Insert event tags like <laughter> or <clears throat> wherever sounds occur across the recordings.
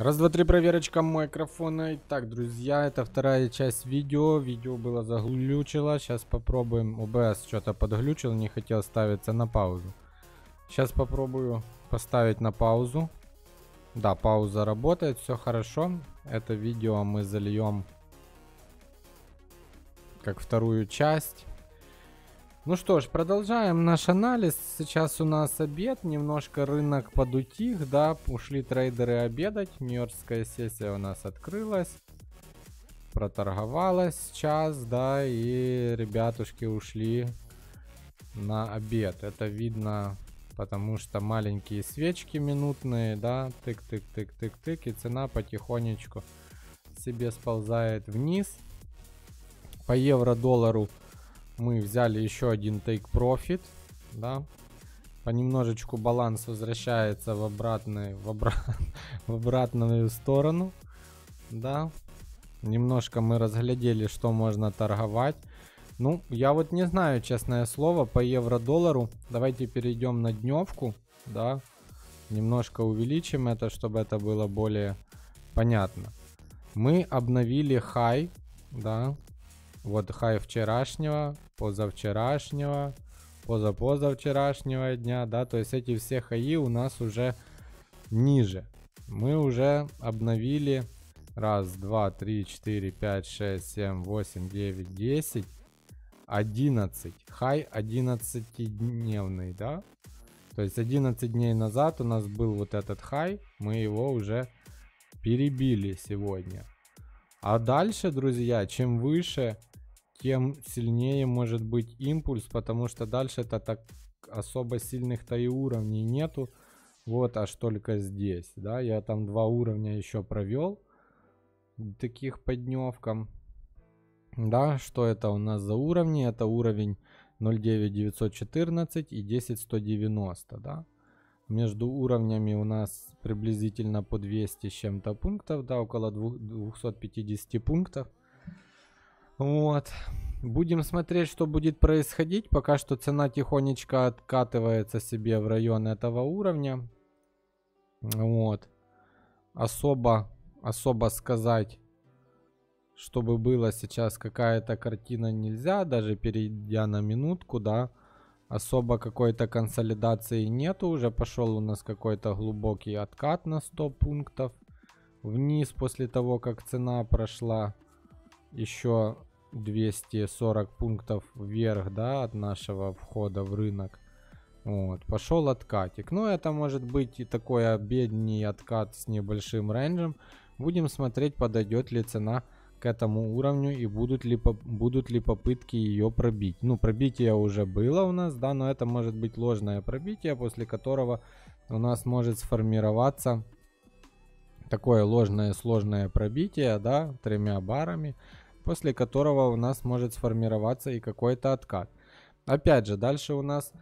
Раз, два, три, проверочка микрофона. Итак, друзья, это вторая часть видео. Видео было заглючило. Сейчас попробуем. ОБС что-то подглючил, не хотел ставиться на паузу. Сейчас попробую поставить на паузу. Да, пауза работает, все хорошо. Это видео мы зальем как вторую часть. Ну что ж, продолжаем наш анализ. Сейчас у нас обед, немножко рынок подутих, да, ушли трейдеры обедать. Нью-Йоркская сессия у нас открылась, проторговалась час, да, и ребятушки ушли на обед. Это видно, потому что маленькие свечки минутные, да, тык-тык-тык-тык-тык, и цена потихонечку себе сползает вниз. По евро-доллару мы взяли еще один take profit, да, понемножечку баланс возвращается в обратную, в, обра... <laughs> в обратную сторону, да, немножко мы разглядели, что можно торговать, ну, я вот не знаю, честное слово, по евро-доллару, давайте перейдем на дневку, да, немножко увеличим это, чтобы это было более понятно. Мы обновили хай, да, вот хай вчерашнего, позавчерашнего, позапозавчерашнего дня, да, то есть эти все хаи у нас уже ниже. Мы уже обновили раз, два, три, четыре, пять, шесть, семь, восемь, девять, десять, одиннадцать. Хай 11-дневный, да? То есть 11 дней назад у нас был вот этот хай, мы его уже перебили сегодня. А дальше, друзья, чем выше тем сильнее может быть импульс, потому что дальше это так особо сильных-то и уровней нету. Вот аж только здесь, да, я там два уровня еще провел таких по дневкам. Да, что это у нас за уровни? Это уровень 09914 и 10190, да. Между уровнями у нас приблизительно по 200 с чем-то пунктов, да, около 250 пунктов. Вот. Будем смотреть, что будет происходить. Пока что цена тихонечко откатывается себе в район этого уровня. Вот. Особо, особо сказать, чтобы было сейчас какая-то картина нельзя, даже перейдя на минутку, да. Особо какой-то консолидации нету, уже пошел у нас какой-то глубокий откат на 100 пунктов вниз после того, как цена прошла еще 240 пунктов вверх, да, от нашего входа в рынок. Вот, пошел откатик. Ну, это может быть и такой обедний откат с небольшим рейнджем. Будем смотреть, подойдет ли цена к этому уровню и будут ли, будут ли попытки ее пробить. Ну, пробитие уже было у нас, да, но это может быть ложное пробитие, после которого у нас может сформироваться такое ложное сложное пробитие, да, тремя барами после которого у нас может сформироваться и какой-то откат. Опять же, дальше у нас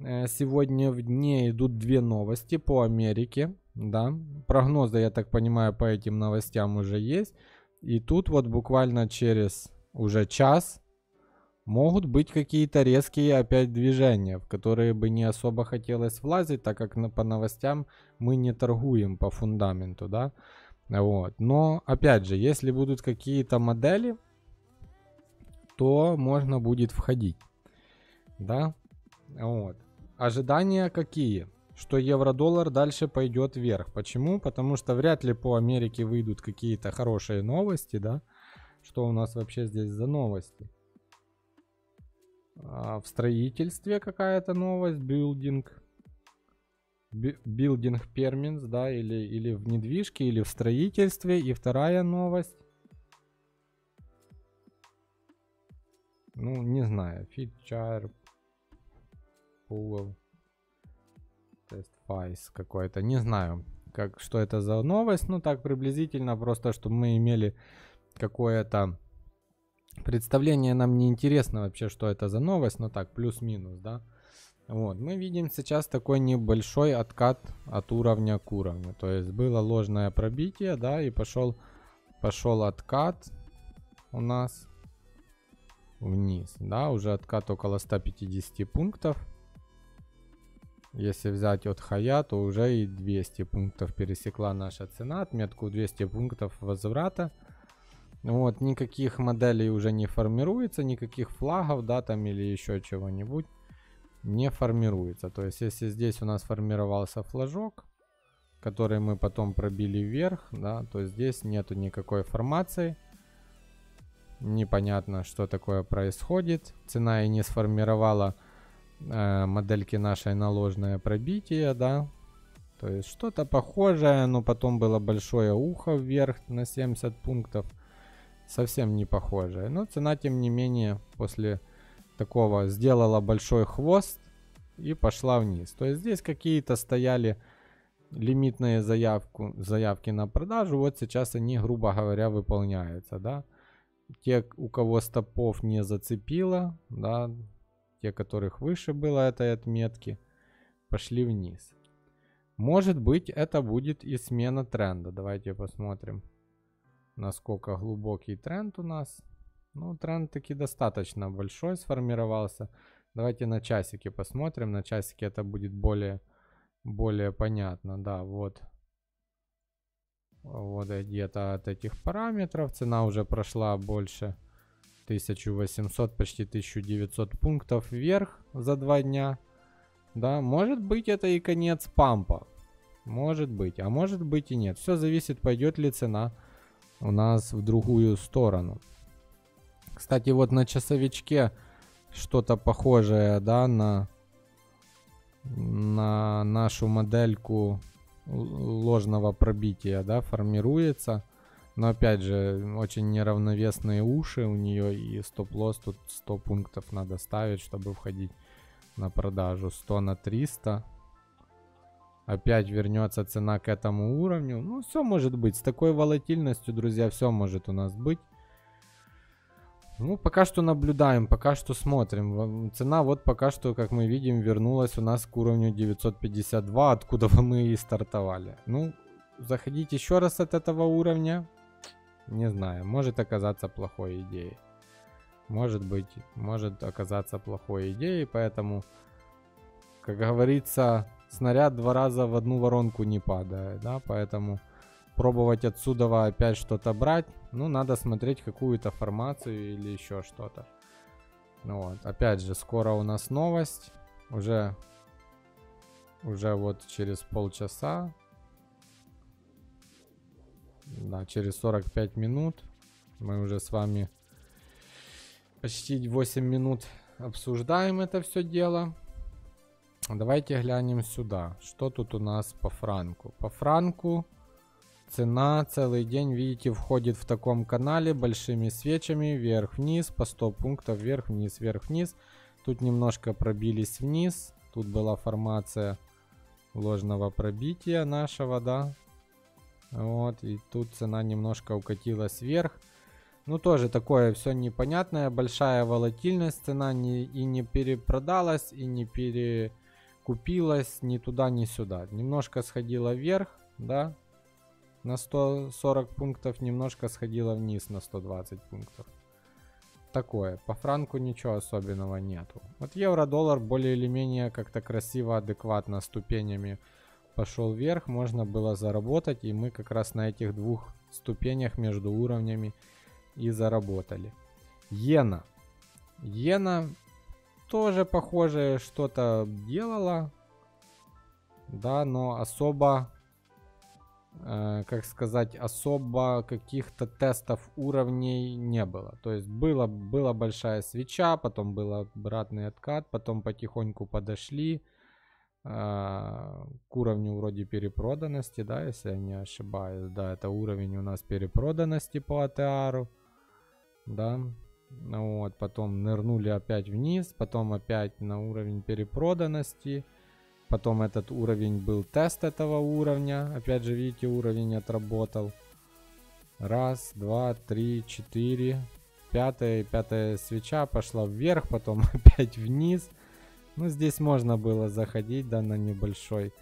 э, сегодня в дне идут две новости по Америке. Да, прогнозы, я так понимаю, по этим новостям уже есть. И тут вот буквально через уже час могут быть какие-то резкие опять движения, в которые бы не особо хотелось влазить, так как по новостям мы не торгуем по фундаменту, да. Вот. Но, опять же, если будут какие-то модели, то можно будет входить. Да? Вот. Ожидания какие? Что евро-доллар дальше пойдет вверх. Почему? Потому что вряд ли по Америке выйдут какие-то хорошие новости, да? Что у нас вообще здесь за новости? А, в строительстве какая-то новость, билдинг. Билдинг Permits, да, или, или в недвижке, или в строительстве. И вторая новость. Ну, не знаю. Feature Pool Test Files какой-то. Не знаю, как, что это за новость. Ну, так приблизительно, просто, чтобы мы имели какое-то представление. Нам не интересно вообще, что это за новость, но так, плюс-минус, да. Вот, мы видим сейчас такой небольшой откат от уровня к уровню. То есть было ложное пробитие, да, и пошел, пошел откат у нас вниз, да, уже откат около 150 пунктов. Если взять от хая, то уже и 200 пунктов пересекла наша цена, отметку 200 пунктов возврата. Вот, никаких моделей уже не формируется, никаких флагов, да, там или еще чего-нибудь не формируется. То есть, если здесь у нас формировался флажок, который мы потом пробили вверх, да, то здесь нету никакой формации. Непонятно, что такое происходит. Цена и не сформировала э, модельки нашей наложное пробитие, да. То есть что-то похожее, но потом было большое ухо вверх на 70 пунктов. Совсем не похожее. Но цена, тем не менее, после такого сделала большой хвост и пошла вниз. То есть здесь какие-то стояли лимитные заявку, заявки на продажу. Вот сейчас они, грубо говоря, выполняются. Да? Те, у кого стопов не зацепило, да, те, которых выше было этой отметки, пошли вниз. Может быть, это будет и смена тренда. Давайте посмотрим, насколько глубокий тренд у нас. Ну, тренд таки достаточно большой сформировался. Давайте на часики посмотрим. На часики это будет более, более понятно. Да, вот. Вот где-то от этих параметров. Цена уже прошла больше 1800, почти 1900 пунктов вверх за два дня. Да, может быть это и конец пампа. Может быть, а может быть и нет. Все зависит, пойдет ли цена у нас в другую сторону. Кстати, вот на часовичке что-то похожее, да, на, на нашу модельку ложного пробития, да, формируется. Но опять же, очень неравновесные уши у нее и стоп-лосс тут 100 пунктов надо ставить, чтобы входить на продажу. 100 на 300. Опять вернется цена к этому уровню. Ну, все может быть. С такой волатильностью, друзья, все может у нас быть. Ну, пока что наблюдаем, пока что смотрим. Цена вот пока что, как мы видим, вернулась у нас к уровню 952, откуда мы и стартовали. Ну, заходить еще раз от этого уровня, не знаю, может оказаться плохой идеей. Может быть, может оказаться плохой идеей, поэтому, как говорится, снаряд два раза в одну воронку не падает, да, поэтому пробовать отсюда опять что-то брать, ну, надо смотреть какую-то формацию или еще что-то. Ну вот, опять же, скоро у нас новость. Уже, уже вот через полчаса. Да, через 45 минут. Мы уже с вами почти 8 минут обсуждаем это все дело. Давайте глянем сюда. Что тут у нас по франку? По франку Цена целый день, видите, входит в таком канале большими свечами вверх-вниз, по 100 пунктов вверх-вниз, вверх-вниз. Тут немножко пробились вниз, тут была формация ложного пробития нашего, да. Вот, и тут цена немножко укатилась вверх. Ну, тоже такое все непонятное, большая волатильность, цена не, и не перепродалась, и не перекупилась ни туда, ни сюда. Немножко сходила вверх, да, на 140 пунктов немножко сходила вниз на 120 пунктов. Такое. По франку ничего особенного нету. Вот евро-доллар более или менее как-то красиво, адекватно ступенями пошел вверх. Можно было заработать. И мы как раз на этих двух ступенях между уровнями и заработали. Иена. Иена тоже похоже что-то делала. Да, но особо Э, как сказать, особо каких-то тестов уровней не было. То есть было, была большая свеча, потом был обратный откат, потом потихоньку подошли э, к уровню вроде перепроданности, да, если я не ошибаюсь. Да, это уровень у нас перепроданности по АТРу, да. Ну вот, потом нырнули опять вниз, потом опять на уровень перепроданности – Потом этот уровень был тест этого уровня. Опять же, видите, уровень отработал. Раз, два, три, четыре. Пятая, пятая свеча пошла вверх, <laughs> потом опять вниз. Ну, здесь можно было заходить, да, на небольшой,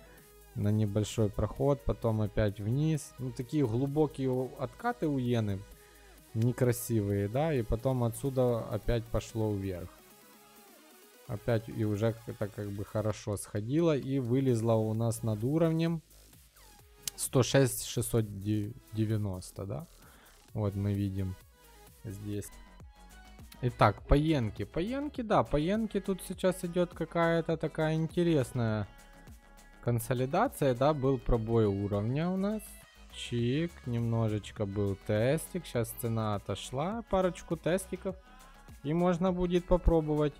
на небольшой проход, потом опять вниз. Ну, такие глубокие откаты у Йены, некрасивые, да, и потом отсюда опять пошло вверх. Опять и уже это как бы хорошо сходило. И вылезла у нас над уровнем 106 690, да? Вот мы видим здесь. Итак, поенки. Поенки, да, поенки тут сейчас идет какая-то такая интересная консолидация, да, был пробой уровня у нас. Чик, немножечко был тестик, сейчас цена отошла, парочку тестиков. И можно будет попробовать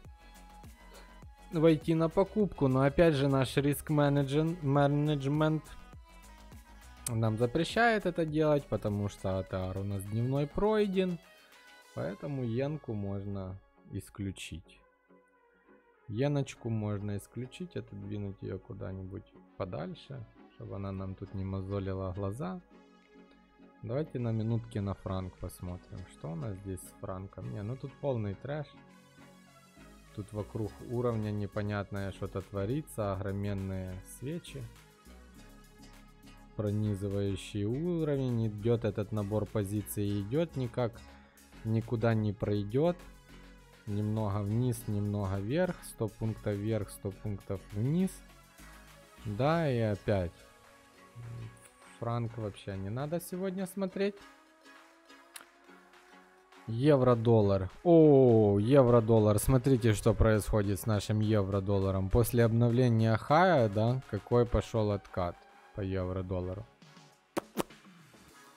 войти на покупку, но опять же наш риск менеджмент нам запрещает это делать, потому что ATR у нас дневной пройден, поэтому Янку можно исключить. Яночку можно исключить, отодвинуть ее куда-нибудь подальше, чтобы она нам тут не мозолила глаза. Давайте на минутки на франк посмотрим, что у нас здесь с франком. Не, ну тут полный трэш. Тут вокруг уровня непонятное что-то творится, огроменные свечи. Пронизывающий уровень, идет этот набор позиций, идет никак, никуда не пройдет. Немного вниз, немного вверх, 100 пунктов вверх, 100 пунктов вниз. Да, и опять. Франк вообще не надо сегодня смотреть. Евро-доллар. О, евро-доллар. Смотрите, что происходит с нашим евро-долларом. После обновления хая, да, какой пошел откат по евро-доллару.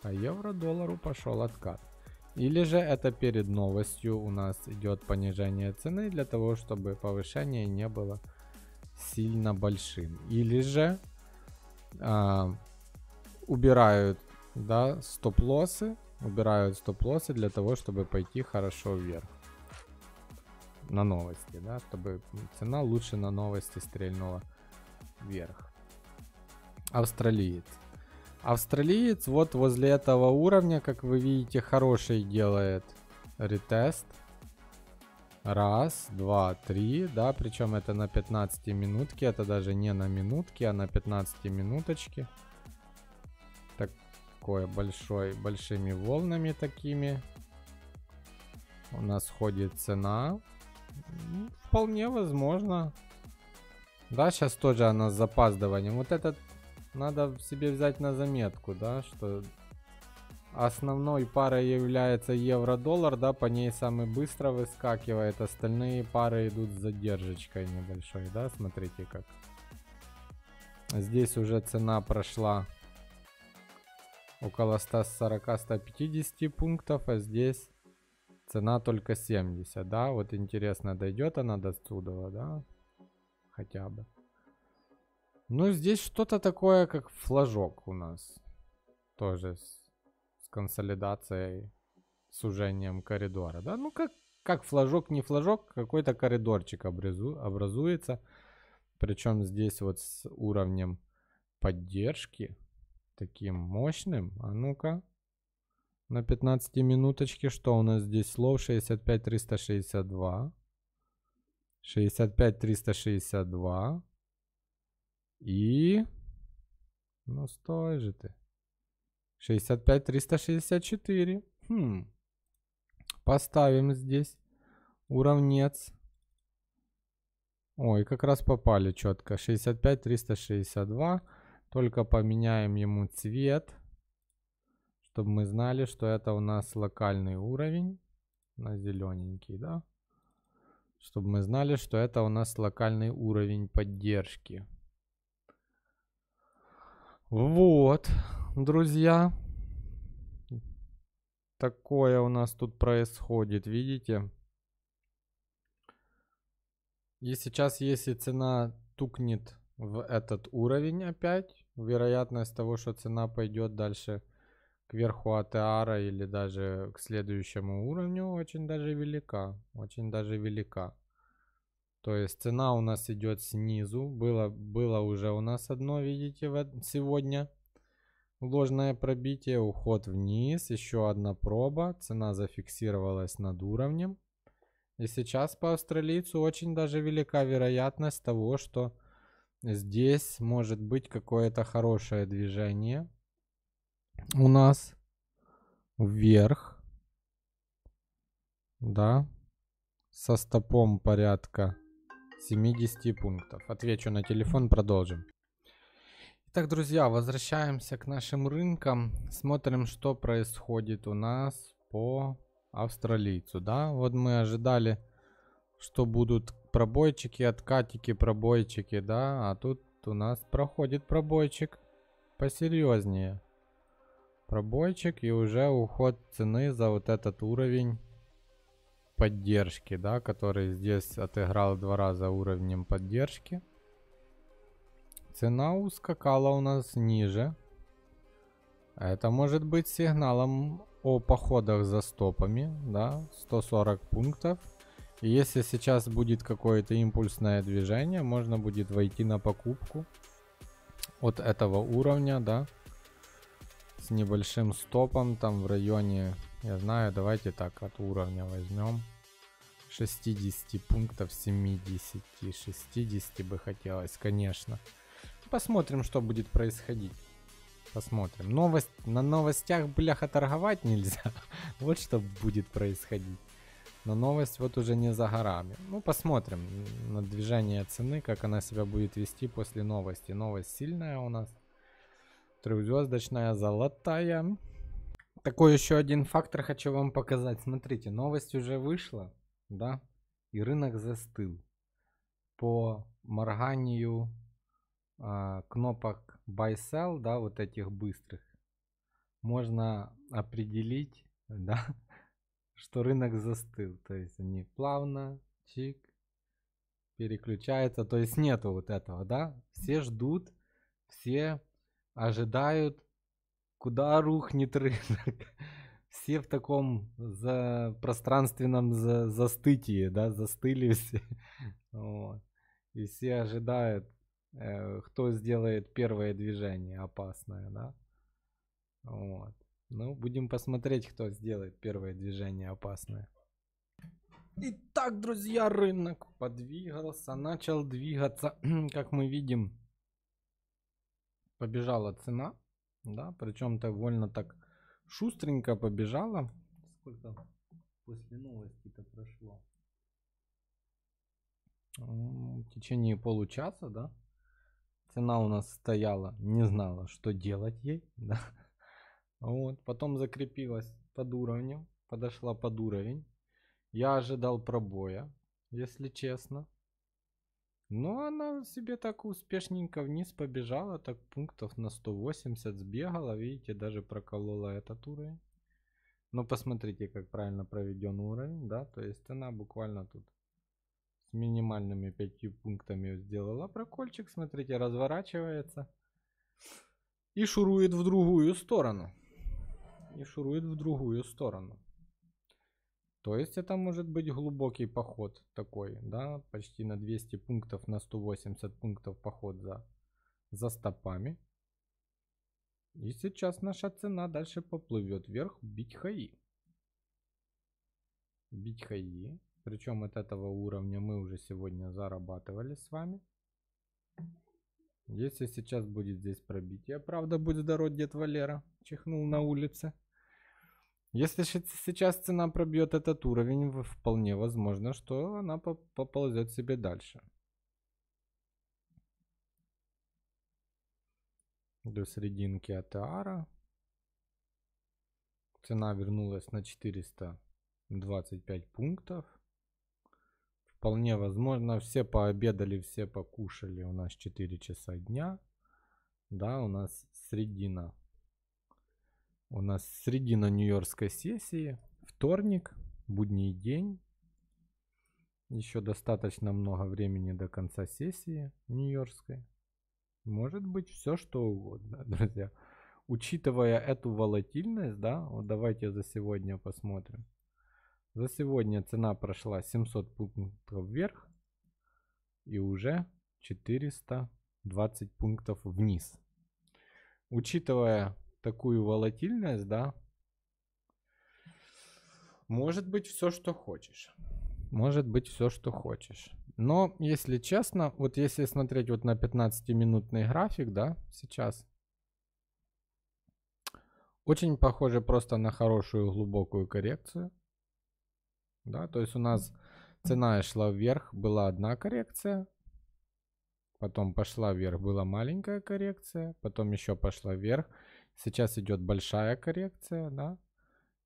По евро-доллару пошел откат. Или же это перед новостью у нас идет понижение цены для того, чтобы повышение не было сильно большим. Или же а, убирают да, стоп-лоссы убирают стоп-лоссы для того, чтобы пойти хорошо вверх. На новости, да, чтобы цена лучше на новости стрельнула вверх. Австралиец. Австралиец вот возле этого уровня, как вы видите, хороший делает ретест. Раз, два, три, да, причем это на 15 минутке, это даже не на минутке, а на 15 минуточке такой большой, большими волнами такими. У нас ходит цена. Вполне возможно. Да, сейчас тоже она с запаздыванием. Вот этот надо себе взять на заметку, да, что основной парой является евро-доллар, да, по ней самый быстро выскакивает, остальные пары идут с задержечкой небольшой, да, смотрите как. Здесь уже цена прошла около 140-150 пунктов, а здесь цена только 70, да? Вот интересно, дойдет она до Студова, да? Хотя бы. Ну, здесь что-то такое, как флажок у нас. Тоже с, с консолидацией, сужением коридора, да? Ну, как, как флажок, не флажок, какой-то коридорчик образу, образуется. Причем здесь вот с уровнем поддержки таким мощным. А ну-ка. На 15 минуточке что у нас здесь слов? 65 362. 65 362. И... Ну стой же ты. 65 364. Хм. Поставим здесь уравнец. Ой, как раз попали четко. 65 362. Только поменяем ему цвет, чтобы мы знали, что это у нас локальный уровень на зелененький, да? Чтобы мы знали, что это у нас локальный уровень поддержки. Вот, друзья. Такое у нас тут происходит, видите? И сейчас, если цена тукнет в этот уровень опять, вероятность того, что цена пойдет дальше к верху АТАра или даже к следующему уровню, очень даже велика. Очень даже велика. То есть цена у нас идет снизу. Было, было уже у нас одно, видите, сегодня. Ложное пробитие, уход вниз, еще одна проба. Цена зафиксировалась над уровнем. И сейчас по австралийцу очень даже велика вероятность того, что Здесь может быть какое-то хорошее движение у нас вверх. Да. Со стопом порядка 70 пунктов. Отвечу на телефон, продолжим. Итак, друзья, возвращаемся к нашим рынкам. Смотрим, что происходит у нас по австралийцу. Да, вот мы ожидали что будут пробойчики, откатики, пробойчики, да, а тут у нас проходит пробойчик посерьезнее. Пробойчик и уже уход цены за вот этот уровень поддержки, да, который здесь отыграл два раза уровнем поддержки. Цена ускакала у нас ниже. Это может быть сигналом о походах за стопами, да, 140 пунктов. И если сейчас будет какое-то импульсное движение, можно будет войти на покупку от этого уровня, да, с небольшим стопом там в районе, я знаю, давайте так, от уровня возьмем 60 пунктов, 70, 60 бы хотелось, конечно. Посмотрим, что будет происходить. Посмотрим. Новость, на новостях, бляха, торговать нельзя. <laughs> вот что будет происходить. Но новость вот уже не за горами. Ну, посмотрим на движение цены, как она себя будет вести после новости. Новость сильная у нас. Трехзвездочная, золотая. Такой еще один фактор хочу вам показать. Смотрите, новость уже вышла, да, и рынок застыл. По морганию э, кнопок buy sell, да, вот этих быстрых, можно определить, <laughs> да, что рынок застыл. То есть они плавно, чик, переключаются. То есть нету вот этого, да? Все ждут, все ожидают, куда рухнет рынок. <laughs> Все в таком за пространственном за застытии, да, застыли все. <laughs> Вот. И все ожидают, э, кто сделает первое движение опасное, да. Вот. Ну, будем посмотреть, кто сделает первое движение опасное. Итак, друзья, рынок подвигался, начал двигаться, <clears throat> как мы видим. Побежала цена, да, причем довольно так шустренько побежала. Сколько после новости-то прошло? В течение получаса, да. Цена у нас стояла, не знала, что делать ей, <laughs> да вот, потом закрепилась под уровнем, подошла под уровень. Я ожидал пробоя, если честно. Но она себе так успешненько вниз побежала, так пунктов на 180 сбегала, видите, даже проколола этот уровень. Но посмотрите, как правильно проведен уровень, да, то есть она буквально тут с минимальными 5 пунктами сделала прокольчик, смотрите, разворачивается и шурует в другую сторону и шурует в другую сторону. То есть это может быть глубокий поход такой, да, почти на 200 пунктов, на 180 пунктов поход за, за стопами. И сейчас наша цена дальше поплывет вверх, бить хаи. Бить хаи. Причем от этого уровня мы уже сегодня зарабатывали с вами. Если сейчас будет здесь пробитие, а правда будет здоров дед Валера, чихнул на улице. Если сейчас цена пробьет этот уровень, вполне возможно, что она поползет себе дальше. До серединки АТАра. Цена вернулась на 425 пунктов. Вполне возможно, все пообедали, все покушали. У нас 4 часа дня. Да, у нас средина. У нас средина Нью-Йоркской сессии. Вторник, будний день. Еще достаточно много времени до конца сессии Нью-Йоркской. Может быть все что угодно, <laughs> друзья. Учитывая эту волатильность, да, вот давайте за сегодня посмотрим. За сегодня цена прошла 700 пунктов вверх и уже 420 пунктов вниз. Учитывая такую волатильность, да, может быть все, что хочешь. Может быть все, что хочешь. Но, если честно, вот если смотреть вот на 15-минутный график, да, сейчас, очень похоже просто на хорошую глубокую коррекцию. Да? То есть у нас цена шла вверх, была одна коррекция, потом пошла вверх, была маленькая коррекция, потом еще пошла вверх, сейчас идет большая коррекция, да,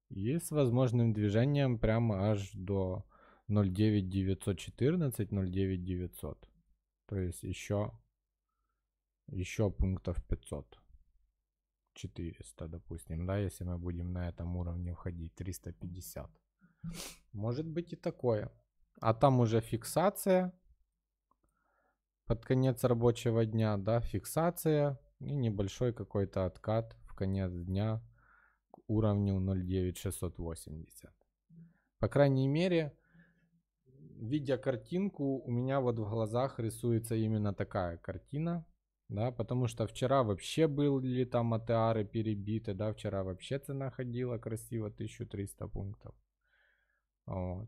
и с возможным движением прямо аж до 0,9914, 0,9900, то есть еще, еще пунктов 500. 400, допустим, да, если мы будем на этом уровне входить, 350. Может быть и такое. А там уже фиксация. Под конец рабочего дня, да, фиксация. И небольшой какой-то откат в конец дня к уровню 09680. По крайней мере, видя картинку, у меня вот в глазах рисуется именно такая картина. Да, потому что вчера вообще были там АТРы перебиты, да, вчера вообще цена ходила красиво 1300 пунктов. Вот.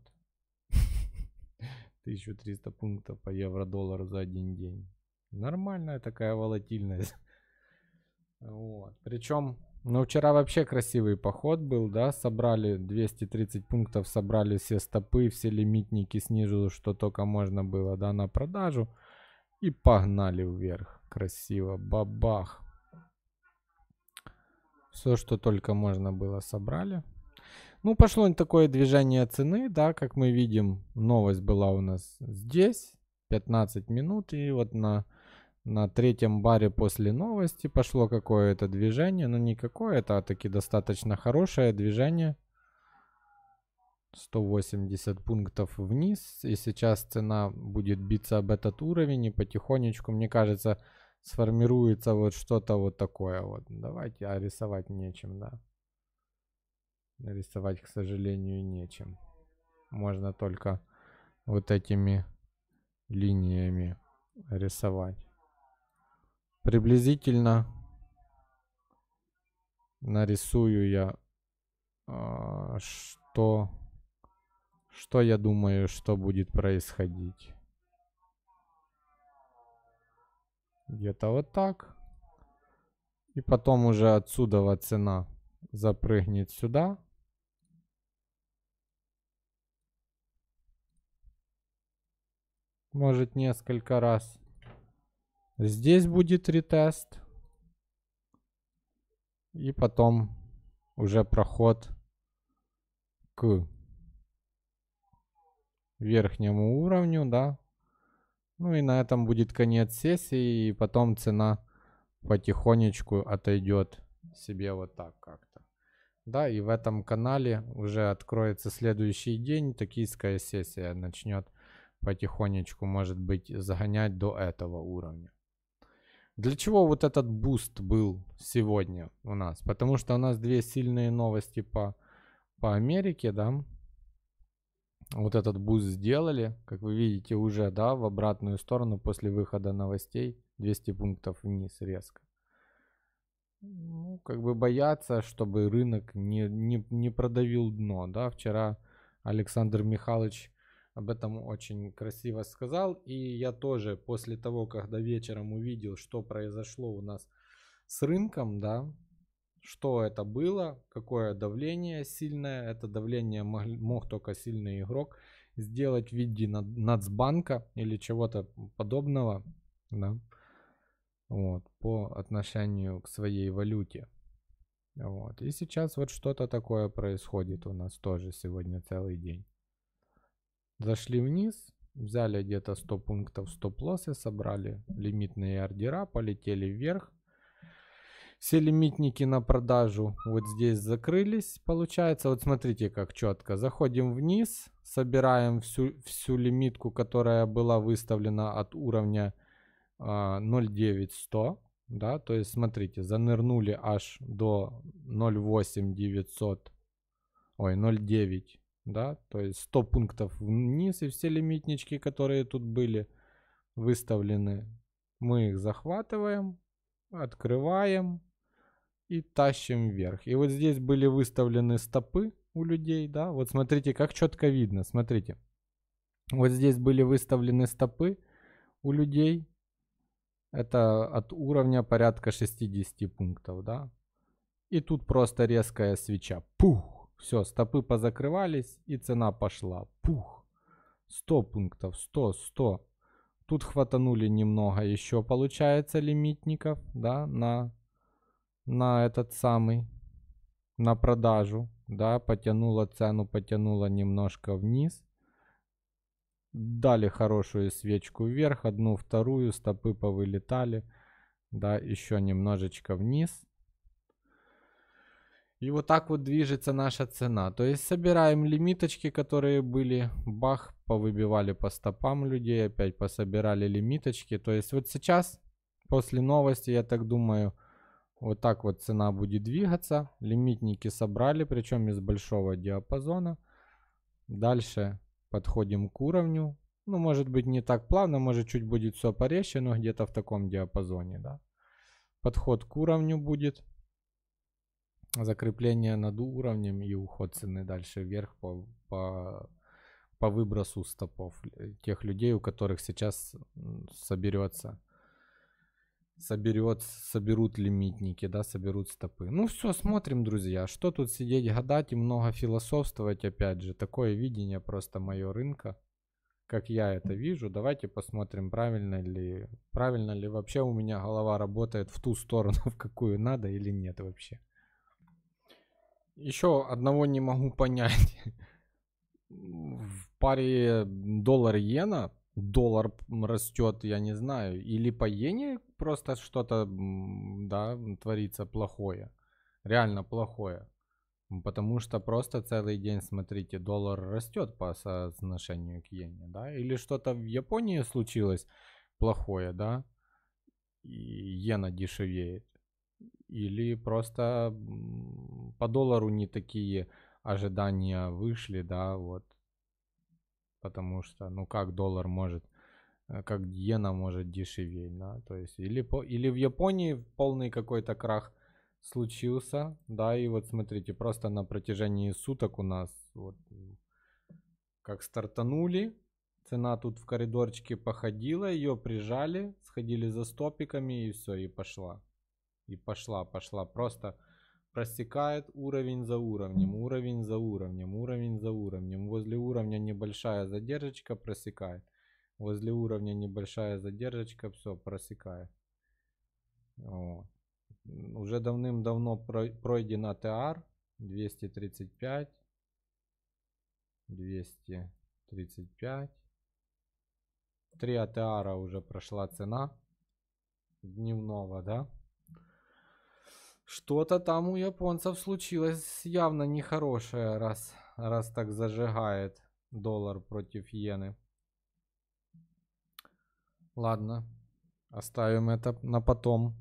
1300 пунктов по евро-доллару за один день. Нормальная такая волатильность. Вот. Причем, ну, вчера вообще красивый поход был, да, собрали 230 пунктов, собрали все стопы, все лимитники снизу, что только можно было, да, на продажу. И погнали вверх. Красиво, бабах. Все, что только можно было, собрали. Ну, пошло такое движение цены, да, как мы видим, новость была у нас здесь, 15 минут, и вот на, на третьем баре после новости пошло какое-то движение, ну, не какое-то, а таки достаточно хорошее движение, 180 пунктов вниз, и сейчас цена будет биться об этот уровень, и потихонечку, мне кажется, сформируется вот что-то вот такое вот. Давайте, а рисовать нечем, да. Рисовать, к сожалению, нечем. Можно только вот этими линиями рисовать. Приблизительно нарисую я, а, что, что я думаю, что будет происходить. Где-то вот так. И потом уже отсюда вот цена запрыгнет сюда. Может несколько раз. Здесь будет ретест. И потом уже проход к верхнему уровню, да. Ну и на этом будет конец сессии, и потом цена потихонечку отойдет себе вот так как. Да, и в этом канале уже откроется следующий день, токийская сессия начнет потихонечку, может быть, загонять до этого уровня. Для чего вот этот буст был сегодня у нас? Потому что у нас две сильные новости по, по Америке, да. Вот этот буст сделали, как вы видите, уже, да, в обратную сторону после выхода новостей 200 пунктов вниз резко ну, как бы бояться, чтобы рынок не, не, не продавил дно. Да? Вчера Александр Михайлович об этом очень красиво сказал. И я тоже после того, когда вечером увидел, что произошло у нас с рынком, да, что это было, какое давление сильное, это давление мог, мог только сильный игрок сделать в виде нацбанка или чего-то подобного, да вот, по отношению к своей валюте. Вот. И сейчас вот что-то такое происходит у нас тоже сегодня целый день. Зашли вниз, взяли где-то 100 пунктов стоп-лоссы, собрали лимитные ордера, полетели вверх. Все лимитники на продажу вот здесь закрылись, получается. Вот смотрите, как четко. Заходим вниз, собираем всю, всю лимитку, которая была выставлена от уровня 09100, а, да, то есть смотрите, занырнули аж до 08900, ой, 09, да, то есть 100 пунктов вниз и все лимитнички, которые тут были выставлены, мы их захватываем, открываем и тащим вверх. И вот здесь были выставлены стопы у людей, да, вот смотрите, как четко видно, смотрите. Вот здесь были выставлены стопы у людей, это от уровня порядка 60 пунктов, да? И тут просто резкая свеча. Пух! Все, стопы позакрывались, и цена пошла. Пух! 100 пунктов, 100, 100. Тут хватанули немного еще, получается, лимитников, да, на, на этот самый, на продажу, да, потянула цену, потянула немножко вниз дали хорошую свечку вверх, одну, вторую, стопы повылетали, да, еще немножечко вниз. И вот так вот движется наша цена. То есть собираем лимиточки, которые были, бах, повыбивали по стопам людей, опять пособирали лимиточки. То есть вот сейчас, после новости, я так думаю, вот так вот цена будет двигаться. Лимитники собрали, причем из большого диапазона. Дальше Подходим к уровню. Ну, может быть, не так плавно, может, чуть будет все порезче, но где-то в таком диапазоне, да. Подход к уровню будет. Закрепление над уровнем и уход цены дальше вверх по, по, по выбросу стопов э, тех людей, у которых сейчас соберется соберет, соберут лимитники, да, соберут стопы. Ну все, смотрим, друзья, что тут сидеть гадать и много философствовать, опять же, такое видение просто мое рынка, как я это вижу. Давайте посмотрим, правильно ли, правильно ли вообще у меня голова работает в ту сторону, <laughs> в какую надо или нет вообще. Еще одного не могу понять. <laughs> В паре доллар-иена доллар растет, я не знаю, или по иене просто что-то, да, творится плохое, реально плохое. Потому что просто целый день, смотрите, доллар растет по соотношению к иене, да, или что-то в Японии случилось плохое, да, и иена дешевеет, или просто по доллару не такие ожидания вышли, да, вот потому что, ну как доллар может, э, как иена может дешеветь, да, то есть или, по, или в Японии полный какой-то крах случился, да, и вот смотрите, просто на протяжении суток у нас вот как стартанули, цена тут в коридорчике походила, ее прижали, сходили за стопиками и все, и пошла. И пошла, пошла. Просто просекает уровень за уровнем, уровень за уровнем, уровень за уровнем. Возле уровня небольшая задержка просекает. Возле уровня небольшая задержка, все, просекает. Вот. Уже давным-давно пройден АТР 235, 235. Три АТРа уже прошла цена дневного, да? Что-то там у японцев случилось явно нехорошее, раз, раз так зажигает доллар против иены. Ладно, оставим это на потом.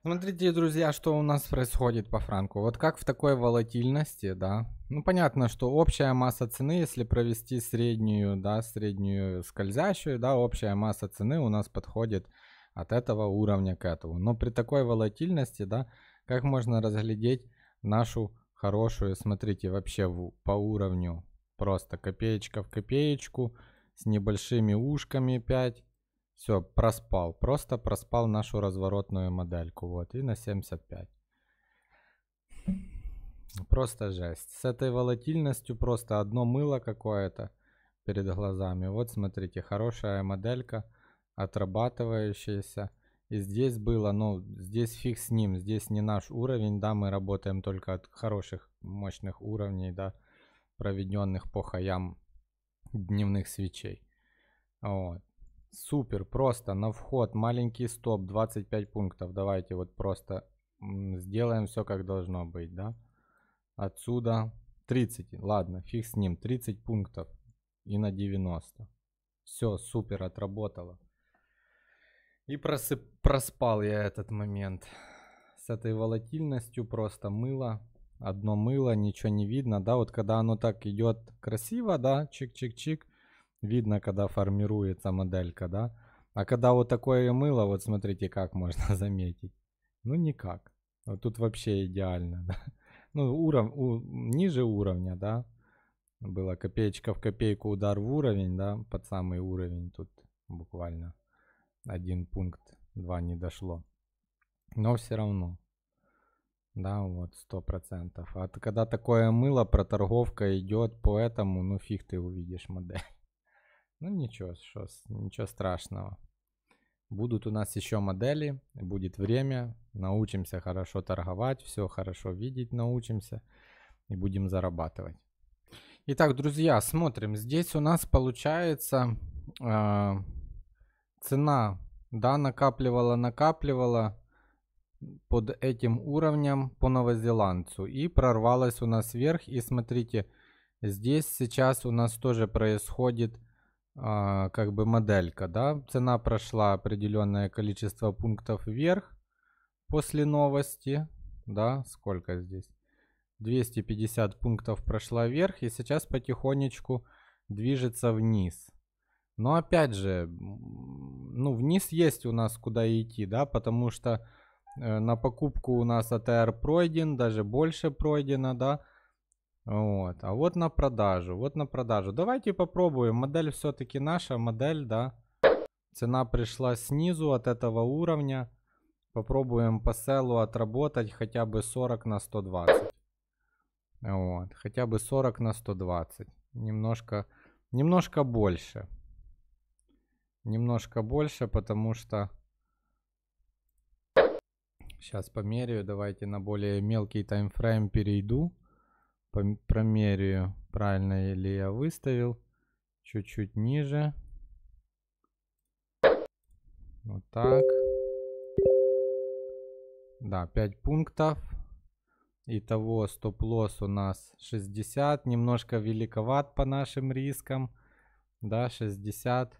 Смотрите, друзья, что у нас происходит по франку. Вот как в такой волатильности, да. Ну, понятно, что общая масса цены, если провести среднюю, да, среднюю скользящую, да, общая масса цены у нас подходит от этого уровня к этому. Но при такой волатильности, да, как можно разглядеть нашу хорошую, смотрите, вообще в, по уровню просто копеечка в копеечку с небольшими ушками 5. Все, проспал, просто проспал нашу разворотную модельку, вот, и на 75. Просто жесть. С этой волатильностью просто одно мыло какое-то перед глазами. Вот смотрите, хорошая моделька отрабатывающиеся. И здесь было, ну, здесь фиг с ним, здесь не наш уровень, да, мы работаем только от хороших, мощных уровней, да, проведенных по хаям дневных свечей. Вот. Супер, просто на вход маленький стоп, 25 пунктов. Давайте вот просто сделаем все как должно быть, да. Отсюда 30, ладно, фиг с ним, 30 пунктов и на 90. Все, супер, отработало. И просып... проспал я этот момент. С этой волатильностью просто мыло. Одно мыло, ничего не видно, да, вот когда оно так идет красиво, да, чик-чик-чик, видно, когда формируется моделька, да. А когда вот такое мыло, вот смотрите, как можно <laughs> заметить. Ну, никак. Вот тут вообще идеально, да. Ну, уров... у... ниже уровня, да. Было копеечка в копейку, удар в уровень, да, под самый уровень тут буквально один пункт, два не дошло. Но все равно. Да, вот, сто процентов. А когда такое мыло, проторговка идет по этому, ну фиг ты увидишь модель. <laughs> Ну ничего, шо, ничего страшного. Будут у нас еще модели, будет время, научимся хорошо торговать, все хорошо видеть научимся и будем зарабатывать. Итак, друзья, смотрим. Здесь у нас получается э, цена, да, накапливала, накапливала под этим уровнем по новозеландцу и прорвалась у нас вверх. И смотрите, здесь сейчас у нас тоже происходит э, как бы моделька, да, цена прошла определенное количество пунктов вверх после новости, да, сколько здесь? 250 пунктов прошла вверх и сейчас потихонечку движется вниз. Но опять же, ну, вниз есть у нас куда идти, да, потому что э, на покупку у нас АТР пройден, даже больше пройдено, да. Вот, а вот на продажу, вот на продажу. Давайте попробуем, модель все-таки наша, модель, да. Цена пришла снизу от этого уровня. Попробуем по селу отработать хотя бы 40 на 120. Вот, хотя бы 40 на 120. Немножко, немножко больше немножко больше, потому что... Сейчас померяю, давайте на более мелкий таймфрейм перейду. промерю. правильно ли я выставил. Чуть-чуть ниже. Вот так. Да, 5 пунктов. Итого стоп-лосс у нас 60. Немножко великоват по нашим рискам. Да, 60.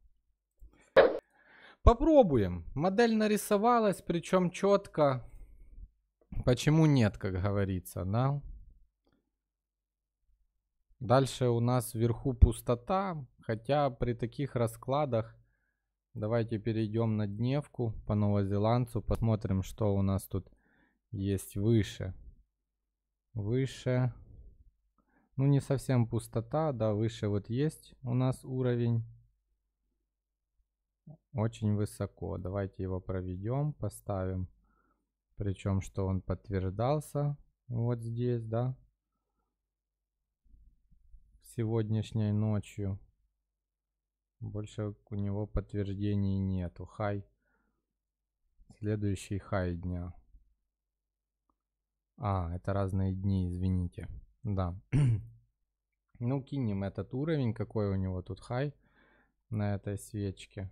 Попробуем. Модель нарисовалась, причем четко. Почему нет, как говорится, да? Дальше у нас вверху пустота, хотя при таких раскладах давайте перейдем на дневку по новозеландцу, посмотрим, что у нас тут есть выше. Выше, ну не совсем пустота, да, выше вот есть у нас уровень очень высоко. Давайте его проведем, поставим. Причем, что он подтверждался вот здесь, да, сегодняшней ночью. Больше у него подтверждений нету. Хай. Следующий хай дня. А, это разные дни, извините. Да. <clears throat> ну, кинем этот уровень, какой у него тут хай на этой свечке.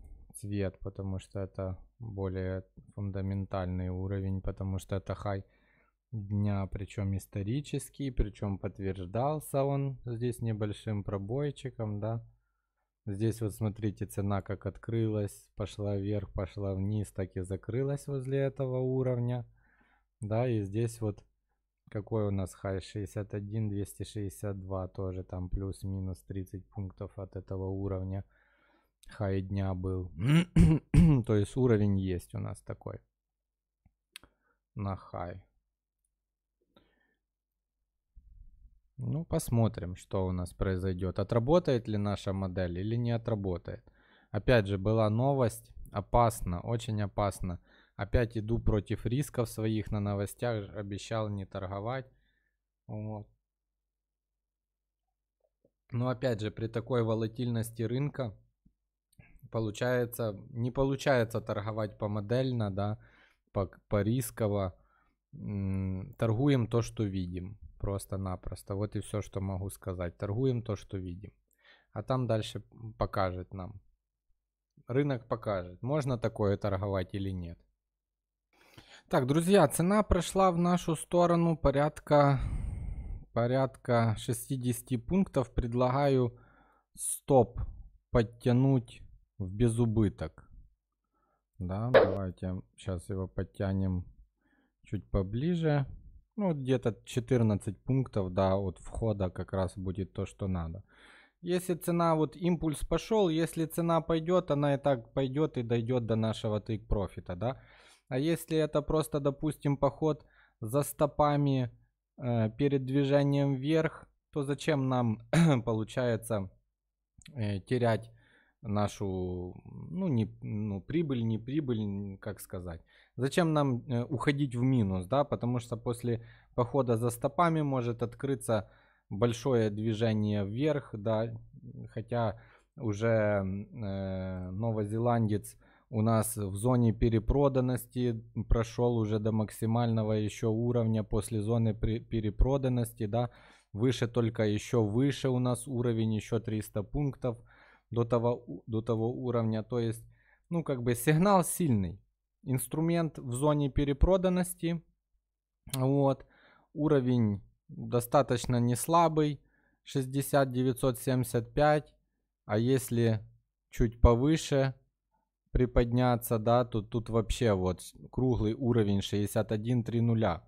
цвет, потому что это более фундаментальный уровень, потому что это хай дня, причем исторический, причем подтверждался он здесь небольшим пробойчиком, да. Здесь вот смотрите, цена как открылась, пошла вверх, пошла вниз, так и закрылась возле этого уровня. Да, и здесь вот какой у нас хай 61, 262, тоже там плюс-минус 30 пунктов от этого уровня хай дня был. <clears throat> То есть уровень есть у нас такой. На хай. Ну, посмотрим, что у нас произойдет. Отработает ли наша модель или не отработает. Опять же, была новость. Опасно, очень опасно. Опять иду против рисков своих на новостях. Обещал не торговать. Вот. Но опять же, при такой волатильности рынка получается, не получается торговать по помодельно, да, по, по рисково. Торгуем то, что видим, просто-напросто. Вот и все, что могу сказать. Торгуем то, что видим. А там дальше покажет нам. Рынок покажет, можно такое торговать или нет. Так, друзья, цена прошла в нашу сторону порядка, порядка 60 пунктов. Предлагаю стоп подтянуть в безубыток. Да, давайте сейчас его подтянем чуть поближе. Ну, где-то 14 пунктов, да, от входа как раз будет то, что надо. Если цена, вот импульс пошел, если цена пойдет, она и так пойдет и дойдет до нашего take профита, да. А если это просто, допустим, поход за стопами э, перед движением вверх, то зачем нам, <coughs> получается, э, терять нашу, ну, не, ну, прибыль, не прибыль, как сказать. Зачем нам э, уходить в минус, да, потому что после похода за стопами может открыться большое движение вверх, да, хотя уже э, новозеландец у нас в зоне перепроданности прошел уже до максимального еще уровня после зоны перепроданности, да, выше только еще выше у нас уровень, еще 300 пунктов – до того, до того уровня. То есть, ну, как бы сигнал сильный. Инструмент в зоне перепроданности. Вот. Уровень достаточно не слабый. 60-975. А если чуть повыше приподняться, да, то тут вообще вот круглый уровень 61.30.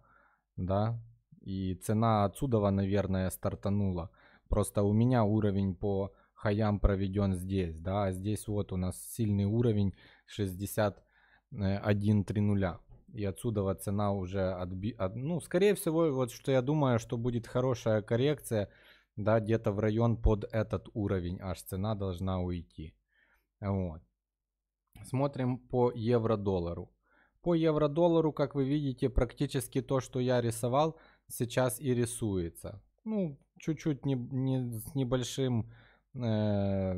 Да, и цена отсюда, наверное, стартанула. Просто у меня уровень по Хаям проведен здесь, да, а здесь вот у нас сильный уровень 61.30. Э, и отсюда вот цена уже отби... От... Ну, скорее всего, вот что я думаю, что будет хорошая коррекция, да, где-то в район под этот уровень аж цена должна уйти. Вот. Смотрим по евро-доллару. По евро-доллару, как вы видите, практически то, что я рисовал, сейчас и рисуется. Ну, чуть-чуть не, не, с небольшим Э,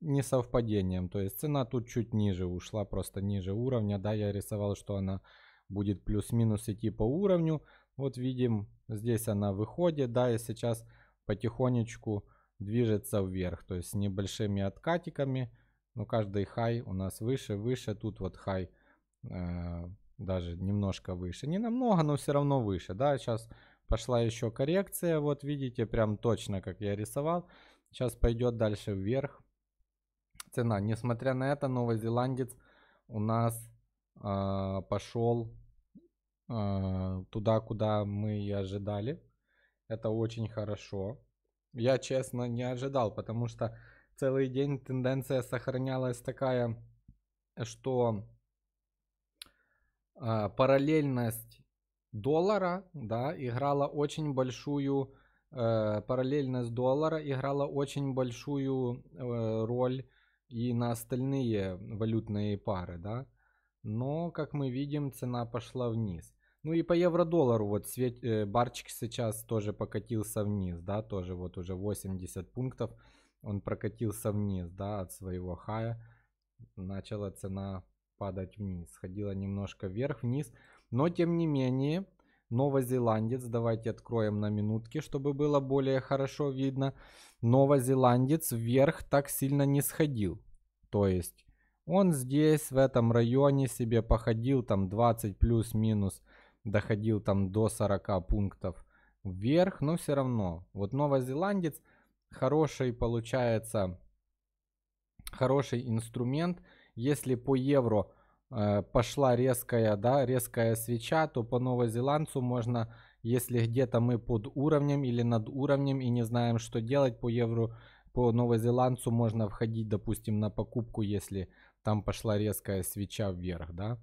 несовпадением. То есть цена тут чуть ниже ушла, просто ниже уровня. Да, я рисовал, что она будет плюс-минус идти по уровню. Вот видим, здесь она выходит, да, и сейчас потихонечку движется вверх. То есть с небольшими откатиками. Но каждый хай у нас выше, выше. Тут вот хай э, даже немножко выше. Не намного, но все равно выше, да. Сейчас пошла еще коррекция. Вот видите, прям точно, как я рисовал. Сейчас пойдет дальше вверх цена. Несмотря на это, новозеландец у нас э, пошел э, туда, куда мы и ожидали. Это очень хорошо. Я, честно, не ожидал, потому что целый день тенденция сохранялась такая, что э, параллельность доллара да, играла очень большую Э, параллельно с доллара играла очень большую э, роль и на остальные валютные пары, да. Но, как мы видим, цена пошла вниз. Ну и по евро-доллару вот свет, э, барчик сейчас тоже покатился вниз, да, тоже вот уже 80 пунктов он прокатился вниз, да, от своего хая. Начала цена падать вниз, ходила немножко вверх-вниз, но тем не менее новозеландец. Давайте откроем на минутке, чтобы было более хорошо видно. Новозеландец вверх так сильно не сходил. То есть он здесь, в этом районе себе походил там 20 плюс-минус, доходил там до 40 пунктов вверх, но все равно. Вот новозеландец хороший получается, хороший инструмент. Если по евро Э, пошла резкая, да, резкая свеча, то по новозеландцу можно, если где-то мы под уровнем или над уровнем и не знаем, что делать по евро, по новозеландцу можно входить, допустим, на покупку, если там пошла резкая свеча вверх, да,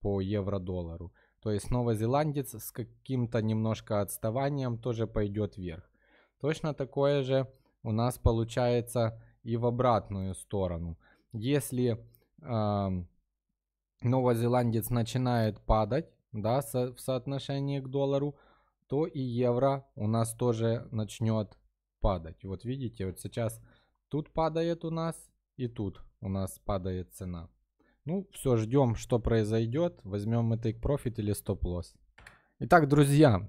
по евро-доллару. То есть новозеландец с каким-то немножко отставанием тоже пойдет вверх. Точно такое же у нас получается и в обратную сторону. Если э, новозеландец начинает падать, да, со, в соотношении к доллару, то и евро у нас тоже начнет падать. Вот видите, вот сейчас тут падает у нас и тут у нас падает цена. Ну, все, ждем, что произойдет. Возьмем мы take profit или stop loss. Итак, друзья,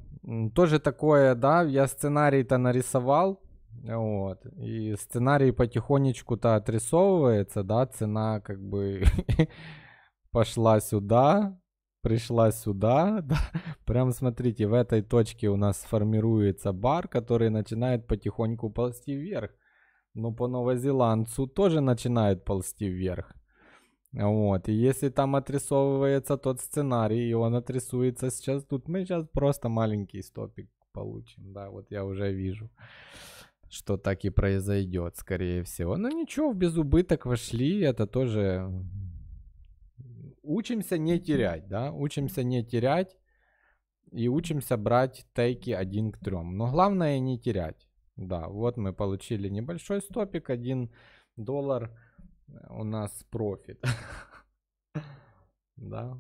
тоже такое, да, я сценарий-то нарисовал, вот. И сценарий потихонечку-то отрисовывается, да, цена как бы <laughs> пошла сюда, пришла сюда. <laughs> Да. Прям смотрите, в этой точке у нас формируется бар, который начинает потихоньку ползти вверх. Но ну, по новозеландцу тоже начинает ползти вверх. Вот, и если там отрисовывается тот сценарий, и он отрисуется сейчас тут, мы сейчас просто маленький стопик получим, да, вот я уже вижу, что так и произойдет, скорее всего. Но ну, ничего, в безубыток вошли, это тоже учимся не терять, да, учимся не терять и учимся брать тейки один к трем. Но главное не терять. Да, вот мы получили небольшой стопик, 1 доллар э, у нас профит. <laughs> Да,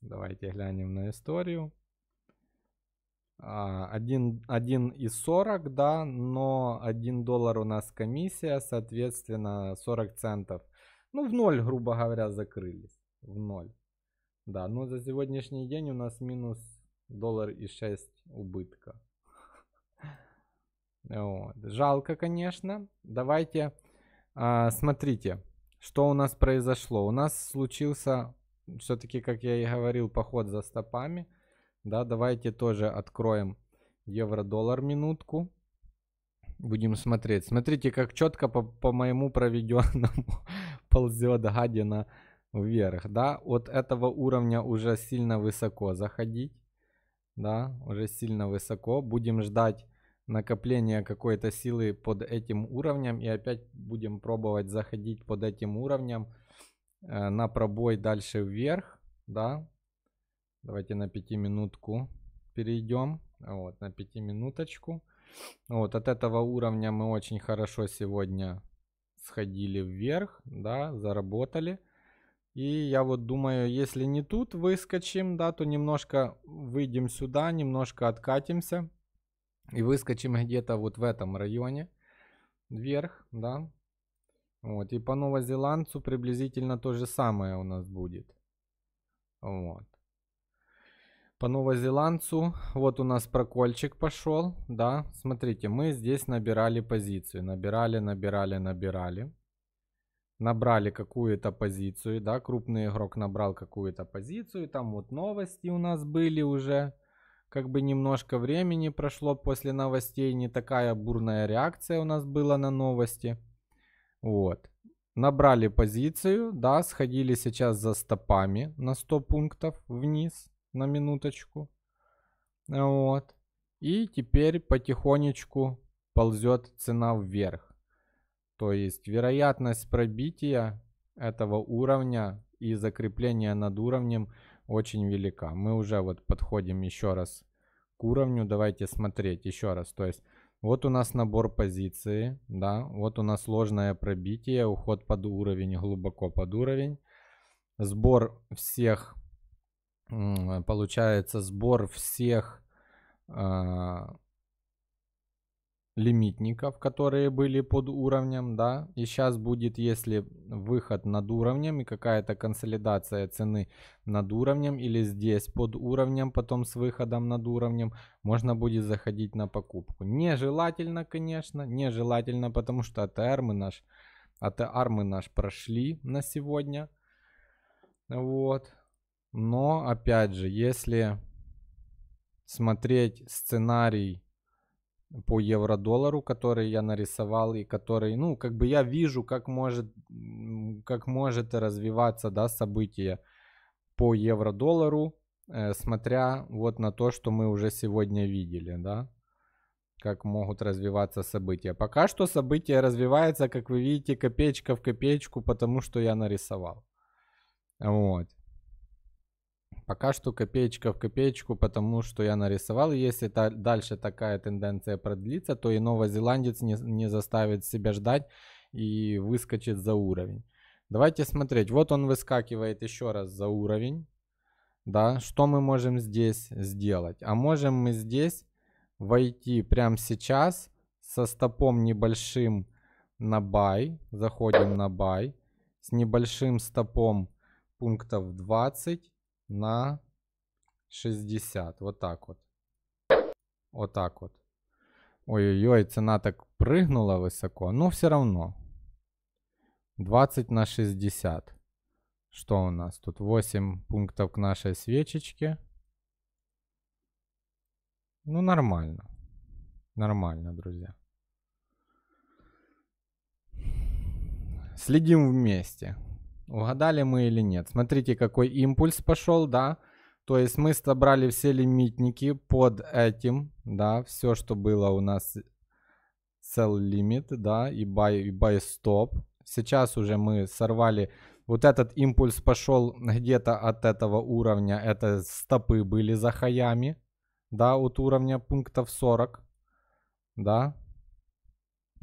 давайте глянем на историю. А, и 1,40, да, но 1 доллар у нас комиссия, соответственно, 40 центов. Ну, в ноль, грубо говоря, закрылись в ноль. Да, ну за сегодняшний день у нас минус доллар и 6 убытка. Вот. Жалко, конечно. Давайте а, смотрите, что у нас произошло. У нас случился все-таки, как я и говорил, поход за стопами. Да, давайте тоже откроем евро-доллар минутку. Будем смотреть. Смотрите, как четко по, по моему проведенному <laughs> ползет гадина вверх, да, от этого уровня уже сильно высоко заходить, да, уже сильно высоко. Будем ждать накопления какой-то силы под этим уровнем и опять будем пробовать заходить под этим уровнем э, на пробой дальше вверх, да. Давайте на минутку перейдем, вот, на минуточку. Вот, от этого уровня мы очень хорошо сегодня сходили вверх, да, заработали. И я вот думаю, если не тут выскочим, да, то немножко выйдем сюда, немножко откатимся и выскочим где-то вот в этом районе вверх, да. Вот, и по новозеландцу приблизительно то же самое у нас будет. Вот. По новозеландцу, вот у нас прокольчик пошел, да. Смотрите, мы здесь набирали позицию, набирали, набирали, набирали набрали какую-то позицию, да, крупный игрок набрал какую-то позицию, там вот новости у нас были уже, как бы немножко времени прошло после новостей, не такая бурная реакция у нас была на новости, вот. Набрали позицию, да, сходили сейчас за стопами на 100 пунктов вниз на минуточку, вот. И теперь потихонечку ползет цена вверх. То есть вероятность пробития этого уровня и закрепления над уровнем очень велика. Мы уже вот подходим еще раз к уровню. Давайте смотреть еще раз. То есть вот у нас набор позиции, да, вот у нас сложное пробитие, уход под уровень, глубоко под уровень. Сбор всех, получается, сбор всех а, лимитников, которые были под уровнем, да, и сейчас будет, если выход над уровнем и какая-то консолидация цены над уровнем или здесь под уровнем, потом с выходом над уровнем, можно будет заходить на покупку. Нежелательно, конечно, нежелательно, потому что АТР мы наш, АТР мы наш прошли на сегодня, вот, но опять же, если смотреть сценарий по евро-доллару, который я нарисовал и который, ну, как бы я вижу, как может, как может развиваться, да, событие по евро-доллару, э, смотря вот на то, что мы уже сегодня видели, да, как могут развиваться события. Пока что событие развивается, как вы видите, копеечка в копеечку, потому что я нарисовал. Вот. Пока что копеечка в копеечку, потому что я нарисовал. Если та, дальше такая тенденция продлится, то и новозеландец не, не заставит себя ждать и выскочит за уровень. Давайте смотреть. Вот он выскакивает еще раз за уровень. Да, что мы можем здесь сделать? А можем мы здесь войти прямо сейчас со стопом небольшим на бай. Заходим на бай. С небольшим стопом пунктов 20 на 60. Вот так вот Отак от. Ой-ой-ой, цена так прыгнула высоко, но все равно. 20 на 60. Что у нас тут? 8 пунктов к нашей свечечке. Ну, нормально. Нормально, друзья. Следим вместе. Угадали мы или нет? Смотрите, какой импульс пошел, да? То есть мы собрали все лимитники под этим, да, все, что было у нас sell limit, да, и buy, и buy stop. Сейчас уже мы сорвали, вот этот импульс пошел где-то от этого уровня, это стопы были за хаями, да, от уровня пунктов 40, да,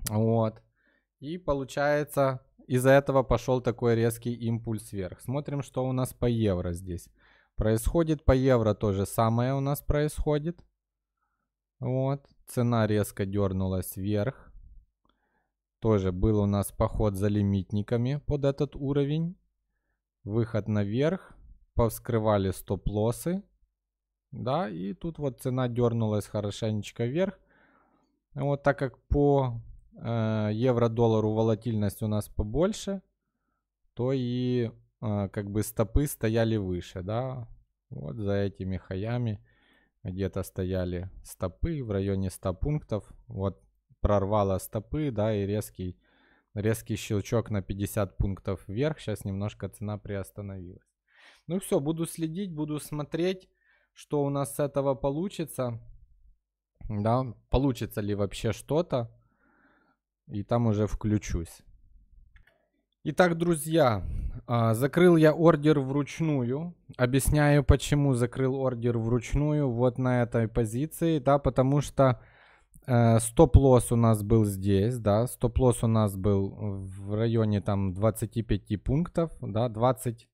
вот. И получается, из-за этого пошел такой резкий импульс вверх. Смотрим, что у нас по евро здесь. Происходит по евро то же самое у нас происходит. Вот. Цена резко дернулась вверх. Тоже был у нас поход за лимитниками под этот уровень. Выход наверх. Повскрывали стоп-лоссы. Да, и тут вот цена дернулась хорошенечко вверх. Вот так как по Э, евро-доллару волатильность у нас побольше, то и э, как бы стопы стояли выше, да, вот за этими хаями где-то стояли стопы в районе 100 пунктов, вот прорвало стопы, да, и резкий, резкий щелчок на 50 пунктов вверх, сейчас немножко цена приостановилась. Ну все, буду следить, буду смотреть, что у нас с этого получится, да, получится ли вообще что-то, и там уже включусь. Итак, друзья, а, закрыл я ордер вручную. Объясняю, почему закрыл ордер вручную вот на этой позиции, да, потому что э, стоп-лосс у нас был здесь, да, стоп-лосс у нас был в районе там 25 пунктов, да, 20,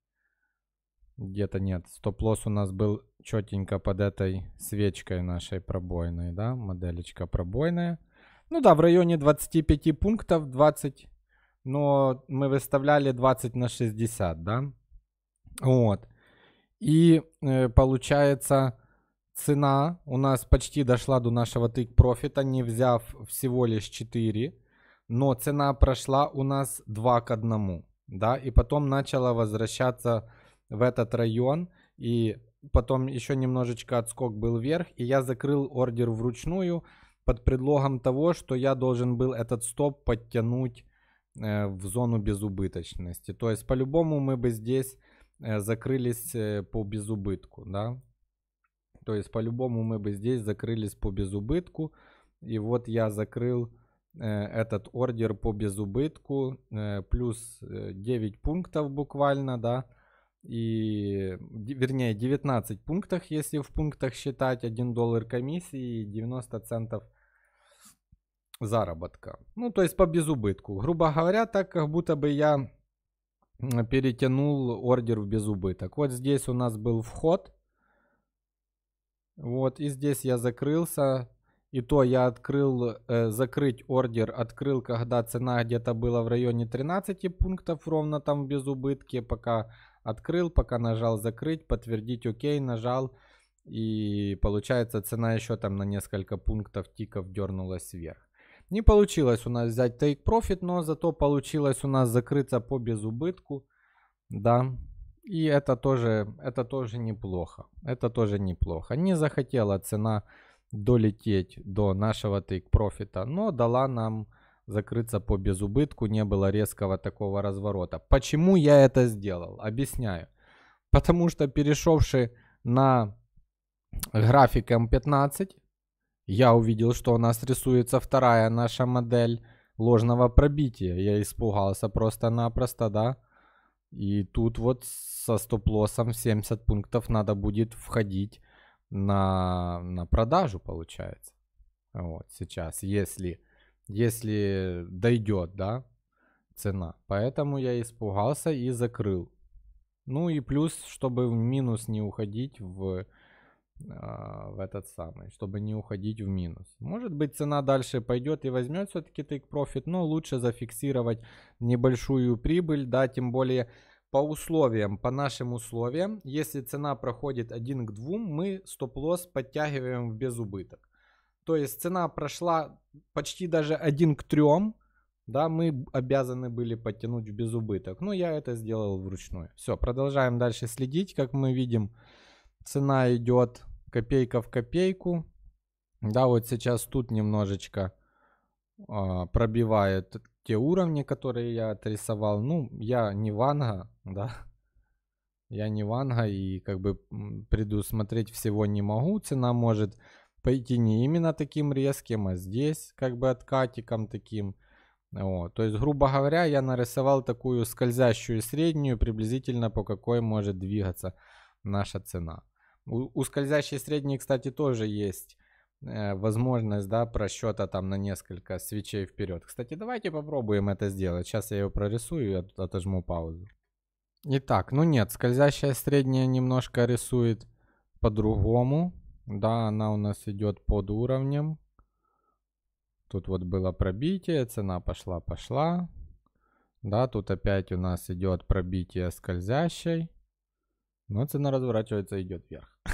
где-то нет, стоп-лосс у нас был четенько под этой свечкой нашей пробойной, да, моделечка пробойная. Ну да, в районе 25 пунктов, 20, но мы выставляли 20 на 60, да? Вот. И э, получается, цена у нас почти дошла до нашего тык профита, не взяв всего лишь 4, но цена прошла у нас 2 к 1, да, и потом начала возвращаться в этот район, и потом еще немножечко отскок был вверх, и я закрыл ордер вручную, под предлогом того, что я должен был этот стоп подтянуть э, в зону безубыточности. То есть по-любому мы бы здесь э, закрылись э, по безубытку, да. То есть по-любому мы бы здесь закрылись по безубытку. И вот я закрыл э, этот ордер по безубытку, э, плюс 9 э, пунктов буквально, да и, вернее, 19 пунктах, если в пунктах считать 1 доллар комиссии и 90 центов заработка. Ну, то есть по безубытку. Грубо говоря, так как будто бы я перетянул ордер в безубыток. Вот здесь у нас был вход. Вот, и здесь я закрылся. И то я открыл, э, закрыть ордер, открыл, когда цена где-то была в районе 13 пунктов, ровно там без убытки, пока Открыл, пока нажал закрыть, подтвердить ОК, нажал. И получается цена еще там на несколько пунктов тиков дернулась вверх. Не получилось у нас взять take profit, но зато получилось у нас закрыться по безубытку. Да, и это тоже, это тоже неплохо. Это тоже неплохо. Не захотела цена долететь до нашего take профита но дала нам закрыться по безубытку, не было резкого такого разворота. Почему я это сделал? Объясняю. Потому что перешедший на график М15, эм я увидел, что у нас рисуется вторая наша модель ложного пробития. Я испугался просто-напросто, да. И тут вот со стоп-лоссом 70 пунктов надо будет входить на, на продажу, получается. Вот сейчас, если если дойдет, да, цена. Поэтому я испугался и закрыл. Ну и плюс, чтобы в минус не уходить в, а, в этот самый, чтобы не уходить в минус. Может быть цена дальше пойдет и возьмет все-таки take profit, но лучше зафиксировать небольшую прибыль, да, тем более по условиям, по нашим условиям, если цена проходит 1 к 2, мы стоп-лосс подтягиваем в безубыток. То есть цена прошла почти даже один к трем. Да, мы обязаны были подтянуть без безубыток. Но ну, я это сделал вручную. Все, продолжаем дальше следить. Как мы видим, цена идет копейка в копейку. Да, вот сейчас тут немножечко э, пробивает те уровни, которые я отрисовал. Ну, я не ванга, <laughs> да. Я не ванга и как бы предусмотреть всего не могу. Цена может Пойти не именно таким резким, а здесь как бы откатиком таким. Вот. То есть, грубо говоря, я нарисовал такую скользящую среднюю, приблизительно по какой может двигаться наша цена. У, у скользящей средней, кстати, тоже есть э, возможность да, просчета там на несколько свечей вперед. Кстати, давайте попробуем это сделать. Сейчас я ее прорисую и отожму паузу. Итак, ну нет, скользящая средняя немножко рисует по-другому. Да, она у нас идет под уровнем. Тут вот было пробитие, цена пошла-пошла. Да, тут опять у нас идет пробитие скользящей. Но цена разворачивается идет вверх. <laughs>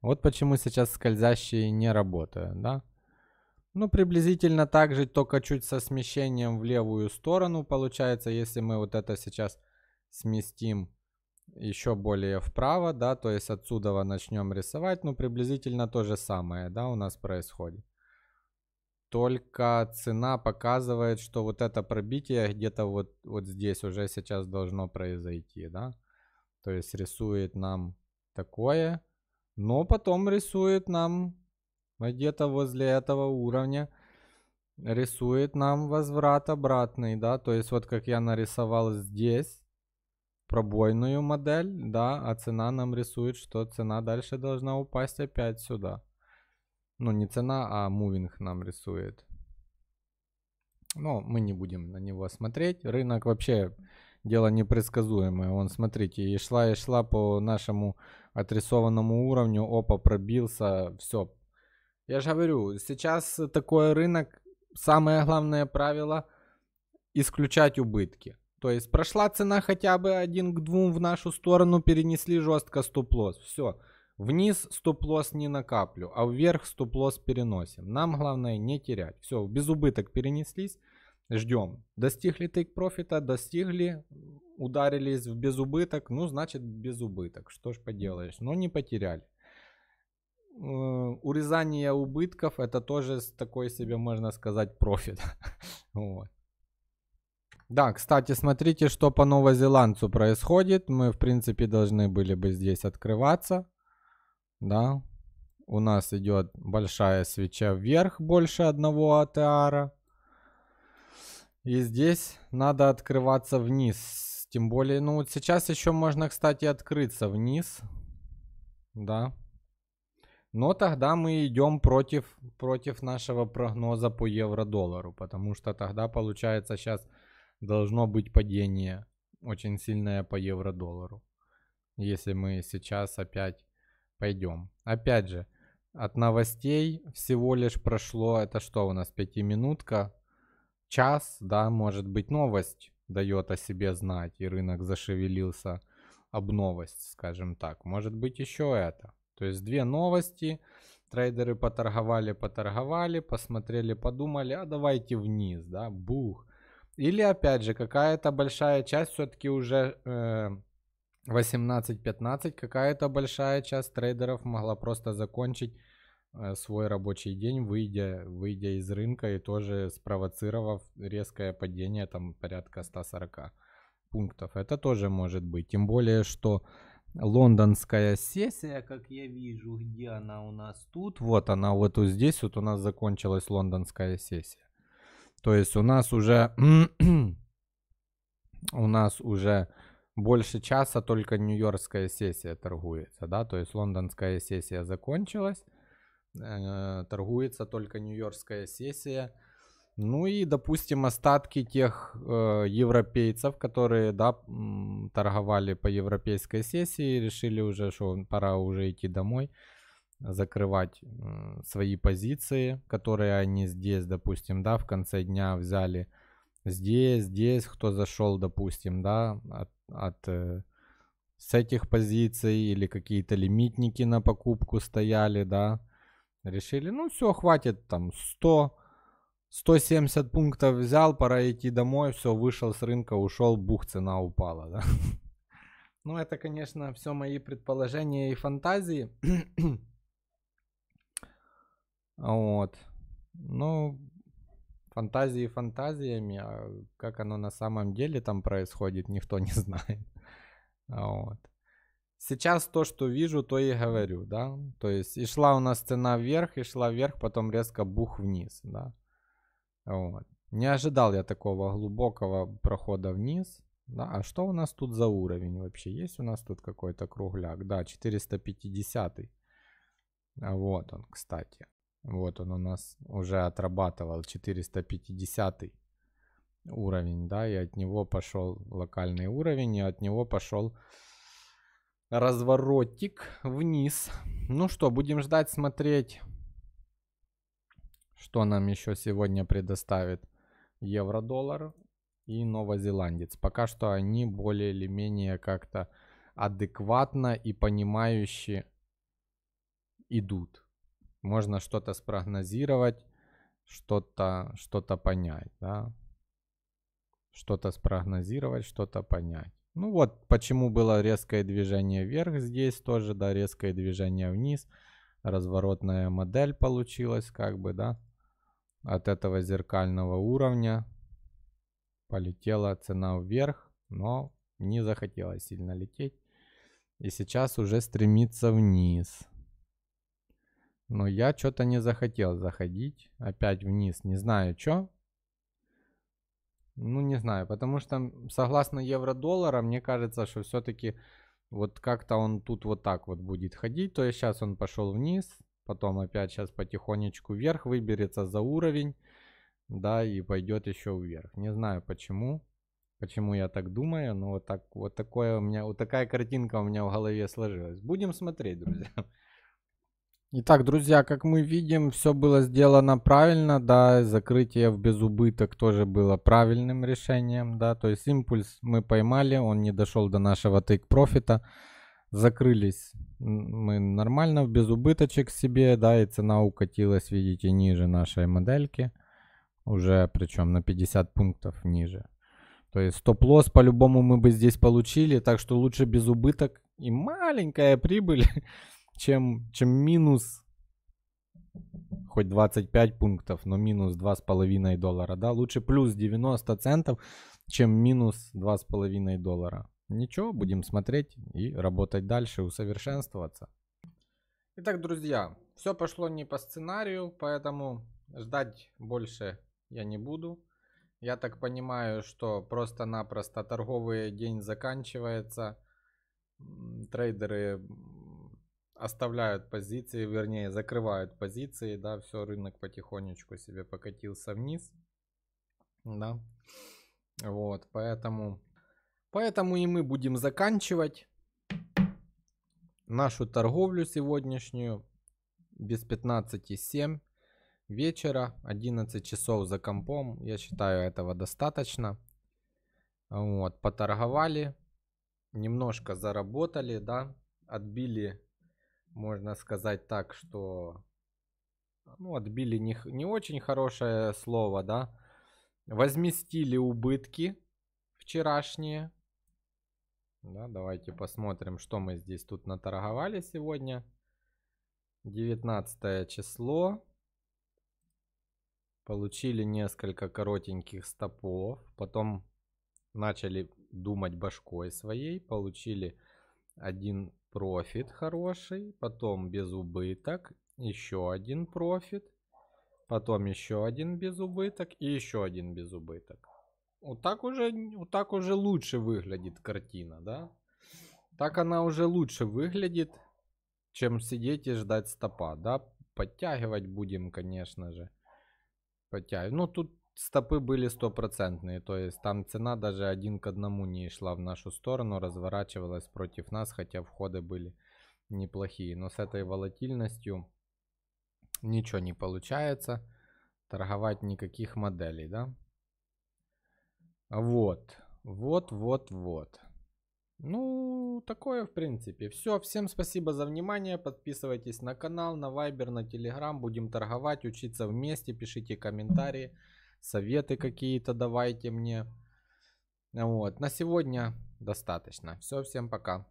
Вот почему сейчас скользящие не работают, да? Ну, приблизительно так же, только чуть со смещением в левую сторону получается. Если мы вот это сейчас сместим еще более вправо, да, то есть отсюда начнем рисовать, ну, приблизительно то же самое, да, у нас происходит. Только цена показывает, что вот это пробитие где-то вот, вот здесь уже сейчас должно произойти, да. То есть рисует нам такое, но потом рисует нам где-то возле этого уровня, рисует нам возврат обратный, да. То есть вот как я нарисовал здесь, пробойную модель, да, а цена нам рисует, что цена дальше должна упасть опять сюда. Ну, не цена, а мувинг нам рисует. Но мы не будем на него смотреть. Рынок вообще дело непредсказуемое. Он, смотрите, и шла, и шла по нашему отрисованному уровню. Опа, пробился, все. Я же говорю, сейчас такой рынок, самое главное правило – исключать убытки. То есть прошла цена хотя бы один к двум в нашу сторону, перенесли жестко стоп-лосс. Все. Вниз стоп-лосс не на каплю, а вверх стоп-лосс переносим. Нам главное не терять. Все, без убыток перенеслись, ждем. Достигли тейк профита, достигли, ударились в без убыток, ну значит без убыток, что ж поделаешь, но не потеряли. Э, урезание убытков это тоже такой себе, можно сказать, профит. <laughs> Вот. Да, кстати, смотрите, что по новозеландцу происходит. Мы, в принципе, должны были бы здесь открываться. Да. У нас идет большая свеча вверх, больше одного АТРа. И здесь надо открываться вниз. Тем более, ну вот сейчас еще можно, кстати, открыться вниз. Да. Но тогда мы идем против, против нашего прогноза по евро-доллару. Потому что тогда получается сейчас должно быть падение очень сильное по евро-доллару, если мы сейчас опять пойдем. Опять же, от новостей всего лишь прошло, это что у нас, пятиминутка, час, да, может быть, новость дает о себе знать, и рынок зашевелился об новость, скажем так. Может быть, еще это. То есть две новости, трейдеры поторговали, поторговали, посмотрели, подумали, а давайте вниз, да, бух, или, опять же, какая-то большая часть все-таки уже э, 18-15, какая-то большая часть трейдеров могла просто закончить э, свой рабочий день, выйдя, выйдя из рынка и тоже спровоцировав резкое падение там порядка 140 пунктов. Это тоже может быть. Тем более, что лондонская сессия, как я вижу, где она у нас тут. Вот она вот здесь вот у нас закончилась лондонская сессия. То есть у нас уже <clears throat> у нас уже больше часа только нью-йоркская сессия торгуется, да, то есть лондонская сессия закончилась, э, торгуется только нью-йоркская сессия. Ну и, допустим, остатки тех э, европейцев, которые, да, торговали по европейской сессии, решили уже, что пора уже идти домой закрывать свои позиции, которые они здесь, допустим, да, в конце дня взяли здесь, здесь, кто зашел, допустим, да, от, от э, с этих позиций или какие-то лимитники на покупку стояли, да, решили, ну все, хватит там 100, 170 пунктов взял, пора идти домой, все, вышел с рынка, ушел, бух, цена упала, да. <laughs> Ну, это, конечно, все мои предположения и фантазии. <clears throat> Вот. Ну, фантазии фантазиями, а как оно на самом деле там происходит, никто <laughs> не знает. Вот. Сейчас то, что вижу, то и говорю, да. То есть и шла у нас цена вверх, и шла вверх, потом резко бух вниз, да. Вот. Не ожидал я такого глубокого прохода вниз. Да, а что у нас тут за уровень вообще? Есть у нас тут какой-то кругляк? Да, 450. Вот он, кстати. Вот он у нас уже отрабатывал 450 уровень, да, и от него пошел локальный уровень, и от него пошел разворотик вниз. Ну что, будем ждать, смотреть, что нам еще сегодня предоставит евро-доллар и новозеландец. Пока что они более или менее как-то адекватно и понимающе идут. Можно что-то спрогнозировать, что-то что, -то, понять, да. Что-то спрогнозировать, что-то понять. Ну вот, почему было резкое движение вверх здесь тоже, да, резкое движение вниз. Разворотная модель получилась, как бы, да. От этого зеркального уровня полетела цена вверх, но не захотела сильно лететь. И сейчас уже стремится вниз. Но я что-то не захотел заходить. Опять вниз. Не знаю, что. Ну, не знаю. Потому что, согласно евро-доллара, мне кажется, что все-таки вот как-то он тут вот так вот будет ходить. То есть сейчас он пошел вниз. Потом опять сейчас потихонечку вверх выберется за уровень. Да, и пойдет еще вверх. Не знаю почему. Почему я так думаю, но вот, так, вот, такое у меня, вот такая картинка у меня в голове сложилась. Будем смотреть, друзья. <laughs> Итак, друзья, как мы видим, все было сделано правильно, да, закрытие в безубыток тоже было правильным решением, да, то есть импульс мы поймали, он не дошел до нашего take профита, закрылись мы нормально в безубыточек себе, да, и цена укатилась, видите, ниже нашей модельки, уже причем на 50 пунктов ниже. То есть стоп-лосс по-любому мы бы здесь получили, так что лучше без убыток и маленькая прибыль <laughs> чем, чем минус хоть 25 пунктов, но минус 2,5 доллара, да, лучше плюс 90 центов, чем минус 2,5 доллара. Ничего, будем смотреть и работать дальше, усовершенствоваться. Итак, друзья, все пошло не по сценарию, поэтому ждать больше я не буду. Я так понимаю, что просто-напросто торговый день заканчивается. Трейдеры оставляют позиции, вернее, закрывают позиции, да, все, рынок потихонечку себе покатился вниз, да, вот, поэтому, поэтому и мы будем заканчивать нашу торговлю сегодняшнюю без 15,7 вечера, 11 часов за компом, я считаю, этого достаточно, вот, поторговали, немножко заработали, да, отбили можно сказать так, что ну, отбили не, не очень хорошее слово, да, возместили убытки вчерашние. Да, давайте посмотрим, что мы здесь тут наторговали сегодня. 19 число. Получили несколько коротеньких стопов. Потом начали думать башкой своей. Получили один профит хороший, потом без убыток, еще один профит, потом еще один без убыток и еще один без убыток. Вот так уже, вот так уже лучше выглядит картина, да? Так она уже лучше выглядит, чем сидеть и ждать стопа, да? Подтягивать будем, конечно же. Подтягивать. Ну, тут стопы были стопроцентные, то есть там цена даже один к одному не шла в нашу сторону, разворачивалась против нас, хотя входы были неплохие. Но с этой волатильностью ничего не получается. Торговать никаких моделей, да? Вот, вот, вот, вот. Ну, такое, в принципе. Все, всем спасибо за внимание. Подписывайтесь на канал, на Viber, на Telegram. Будем торговать, учиться вместе. Пишите комментарии советы какие-то давайте мне. Вот, на сегодня достаточно. Все, всем пока.